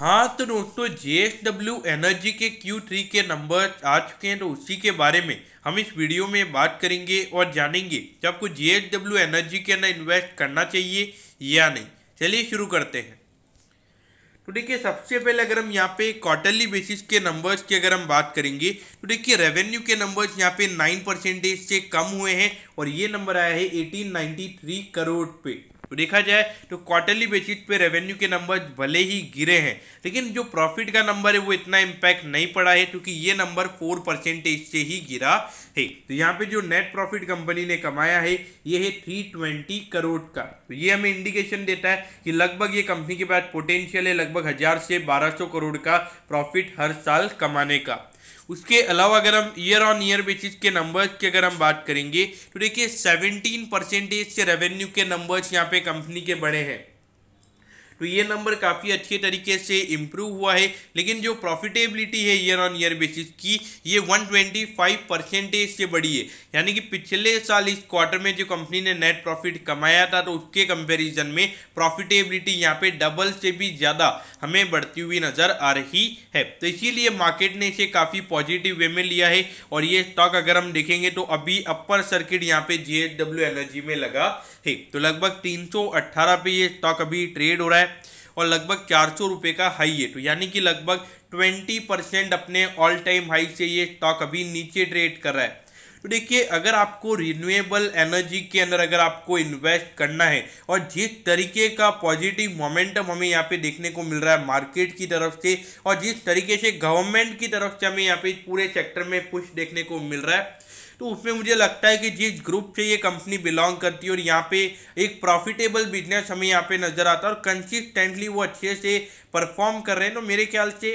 हाँ तो दोस्तों जे एनर्जी के क्यू थ्री के नंबर आ चुके हैं तो उसी के बारे में हम इस वीडियो में बात करेंगे और जानेंगे कि आपको जे एनर्जी के अंदर इन्वेस्ट करना चाहिए या नहीं चलिए शुरू करते हैं तो देखिए सबसे पहले अगर हम यहाँ पे क्वार्टरली बेसिस के नंबर्स की अगर हम बात करेंगे तो देखिए रेवेन्यू के नंबर्स यहाँ पे नाइन परसेंटेज से कम हुए हैं और ये नंबर आया है एटीन नाइन्टी थ्री करोड़ पे तो देखा जाए तो क्वार्टरली बेसिस पे रेवेन्यू के नंबर भले ही गिरे हैं लेकिन जो प्रॉफिट का नंबर है वो इतना इम्पैक्ट नहीं पड़ा है क्योंकि ये नंबर फोर परसेंटेज से ही गिरा है तो यहाँ पे जो नेट प्रॉफिट कंपनी ने कमाया है ये है थ्री ट्वेंटी करोड़ का तो ये हमें इंडिकेशन देता है कि लगभग ये कंपनी के पास पोटेंशियल है लगभग हज़ार से बारह सौ करोड़ का प्रॉफिट हर साल कमाने का उसके अलावा अगर हम ईयर ऑन ईयर बेसिस के नंबर्स की अगर हम बात करेंगे तो देखिए सेवेंटीन परसेंटेज से रेवेन्यू के नंबर्स यहाँ पे कंपनी के बड़े हैं तो ये नंबर काफ़ी अच्छे तरीके से इम्प्रूव हुआ है लेकिन जो प्रॉफिटेबिलिटी है ईयर ऑन ईयर बेसिस की ये 125 परसेंटेज से बढ़ी है यानी कि पिछले साल इस क्वार्टर में जो कंपनी ने नेट प्रॉफिट कमाया था तो उसके कंपेरिजन में प्रॉफिटेबिलिटी यहाँ पे डबल से भी ज़्यादा हमें बढ़ती हुई नज़र आ रही है तो इसीलिए मार्केट ने इसे काफ़ी पॉजिटिव वे में लिया है और ये स्टॉक अगर हम देखेंगे तो अभी अपर सर्किट यहाँ पे डब्ल्यू एनर्जी में लगा है तो लगभग 318 पे ये स्टॉक अभी ट्रेड हो रहा है और लगभग चार सौ रुपये का हाई है तो यानी कि लगभग ट्वेंटी परसेंट अपने ऑल टाइम हाई से ये स्टॉक अभी नीचे ट्रेड कर रहा है तो देखिए अगर आपको रिन्यूएबल एनर्जी के अंदर अगर आपको इन्वेस्ट करना है और जिस तरीके का पॉजिटिव मोमेंटम हमें यहाँ पे देखने को मिल रहा है मार्केट की तरफ से और जिस तरीके से गवर्नमेंट की तरफ से हमें यहाँ पे पूरे सेक्टर में पुश देखने को मिल रहा है तो उसमें मुझे लगता है कि जिस ग्रुप से ये कंपनी बिलोंग करती है और यहाँ पे एक प्रॉफिटेबल बिजनेस हमें यहाँ पे नज़र आता है और कंसिस्टेंटली वो अच्छे से परफॉर्म कर रहे हैं तो मेरे ख्याल से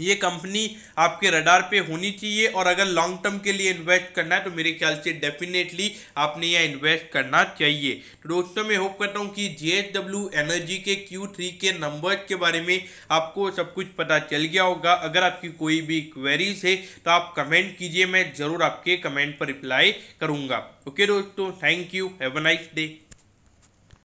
ये कंपनी आपके रडार पे होनी चाहिए और अगर लॉन्ग टर्म के लिए इन्वेस्ट करना है तो मेरे ख्याल से डेफिनेटली आपने यह इन्वेस्ट करना चाहिए तो दोस्तों मैं होप करता हूँ कि जे एनर्जी के क्यू थ्री के नंबर्स के बारे में आपको सब कुछ पता चल गया होगा अगर आपकी कोई भी क्वेरीज है तो आप कमेंट कीजिए मैं ज़रूर आपके कमेंट पर रिप्लाई करूँगा ओके दोस्तों thank you have a nice day